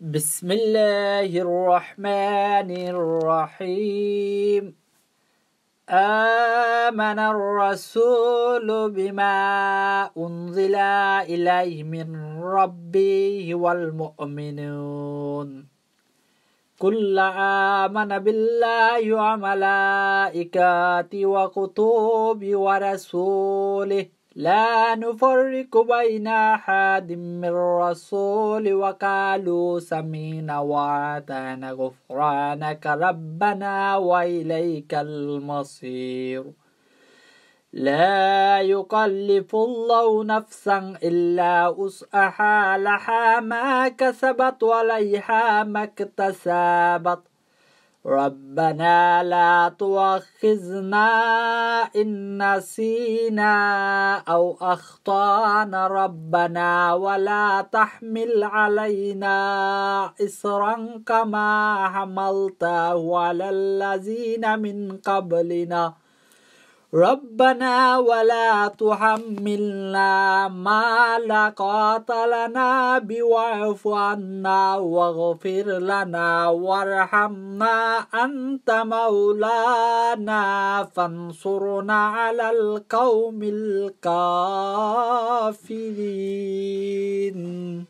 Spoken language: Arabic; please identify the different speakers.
Speaker 1: بسم الله الرحمن الرحيم آمن الرسول بما أنزل إليه من ربه والمؤمنون كل آمن بالله وملائكته وكتبه ورسوله لا نفرق بين أحد من رسول وقالوا سمينا وعتانا غفرانك ربنا وإليك المصير لا يكلف الله نفسا إلا وسعها لها ما كسبت وليها ما اكتسبت ربنا لا تؤاخذنا إن نسينا أو أخطأنا ربنا ولا تحمل علينا إصرا كما حملته على الذين من قبلنا ربنا ولا تحملنا ما لا قاتلنا لنا عنا واغفر لنا وارحمنا أنت مولانا فانصرنا على القوم الكافرين